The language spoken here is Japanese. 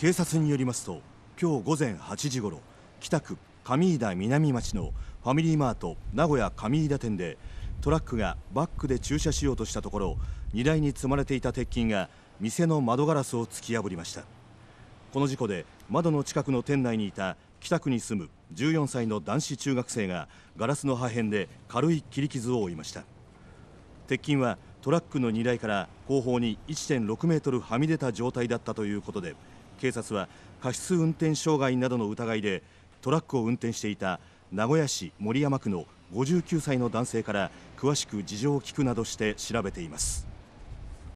警察によりますと今日午前8時ごろ北区上井田南町のファミリーマート名古屋上井田店でトラックがバックで駐車しようとしたところ荷台に積まれていた鉄筋が店の窓ガラスを突き破りましたこの事故で窓の近くの店内にいた北区に住む14歳の男子中学生がガラスの破片で軽い切り傷を負いました鉄筋はトラックの荷台から後方に1.6メートルはみ出た状態だったということで警察は過失運転傷害などの疑いでトラックを運転していた名古屋市守山区の59歳の男性から詳しく事情を聴くなどして調べています。